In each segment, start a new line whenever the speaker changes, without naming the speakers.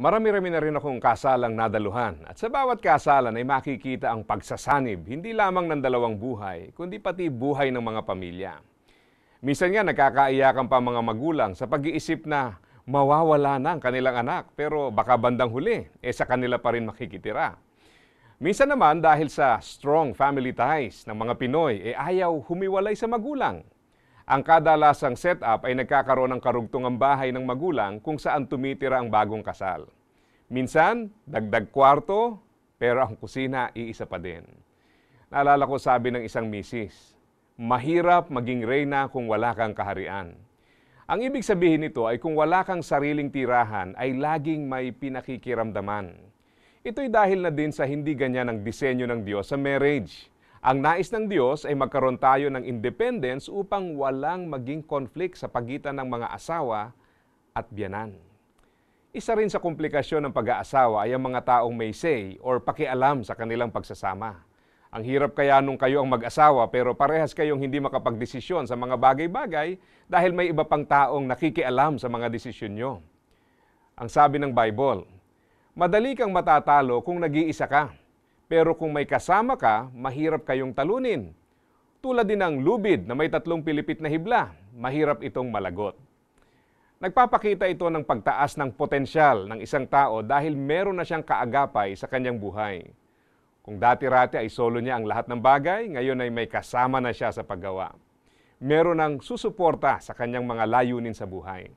Marami-rami na rin akong kasalang nadaluhan at sa bawat kasalan ay makikita ang pagsasanib hindi lamang ng dalawang buhay kundi pati buhay ng mga pamilya. Minsan nga nagkakaiyakan pa mga magulang sa pag-iisip na mawawala na ang kanilang anak pero baka bandang huli eh sa kanila pa rin makikitira. Minsan naman dahil sa strong family ties ng mga Pinoy eh ayaw humiwalay sa magulang ang kadalasang setup ay nagkakaroon ng karugtungang bahay ng magulang kung saan tumitira ang bagong kasal. Minsan, dagdag kwarto, pero ang kusina iisa pa din. Naalala ko sabi ng isang misis, mahirap maging reyna kung wala kang kaharian. Ang ibig sabihin nito ay kung wala kang sariling tirahan ay laging may pinakikiramdaman. Ito'y dahil na din sa hindi ganyan ang disenyo ng Diyos sa marriage. Ang nais ng Diyos ay magkaroon tayo ng independence upang walang maging conflict sa pagitan ng mga asawa at biyanan. Isa rin sa komplikasyon ng pag-aasawa ay ang mga taong may say or pakialam sa kanilang pagsasama. Ang hirap kaya nung kayo ang mag-asawa pero parehas kayong hindi makapagdesisyon sa mga bagay-bagay dahil may iba pang taong nakikialam sa mga desisyon nyo. Ang sabi ng Bible, madali kang matatalo kung nag-iisa ka pero kung may kasama ka, mahirap kayong talunin. Tulad din ng lubid na may tatlong pilipit na hibla, mahirap itong malagot. Nagpapakita ito ng pagtaas ng potensyal ng isang tao dahil meron na siyang kaagapay sa kanyang buhay. Kung dati-rati ay solo niya ang lahat ng bagay, ngayon ay may kasama na siya sa paggawa. Meron ang susuporta sa kanyang mga layunin sa buhay.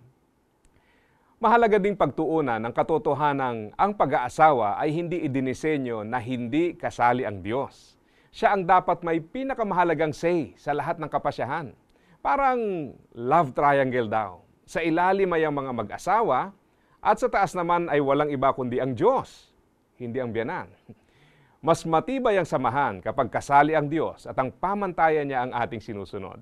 Mahalaga ding pagtuunan ng katotohanang ang pag-aasawa ay hindi idinisenyo na hindi kasali ang Diyos. Siya ang dapat may pinakamahalagang say sa lahat ng kapasyahan. Parang love triangle daw. Sa ilalim ay ang mga mag-asawa at sa taas naman ay walang iba kundi ang Diyos, hindi ang biyanan. Mas matibay ang samahan kapag kasali ang Diyos at ang pamantayan niya ang ating sinusunod.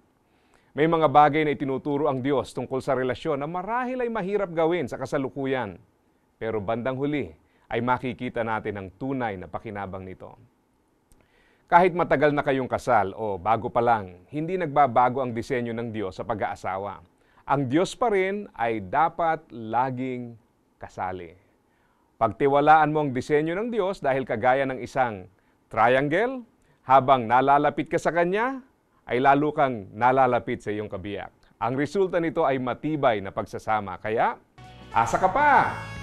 May mga bagay na itinuturo ang Diyos tungkol sa relasyon na marahil ay mahirap gawin sa kasalukuyan. Pero bandang huli ay makikita natin ang tunay na pakinabang nito. Kahit matagal na kayong kasal o bago pa lang, hindi nagbabago ang disenyo ng Diyos sa pag-aasawa. Ang Diyos pa rin ay dapat laging kasali. Pagtiwalaan mo ang disenyo ng Diyos dahil kagaya ng isang triangle, habang nalalapit ka sa Kanya, ay lalo kang nalalapit sa iyong kabiyak. Ang resulta nito ay matibay na pagsasama. Kaya, asa ka pa!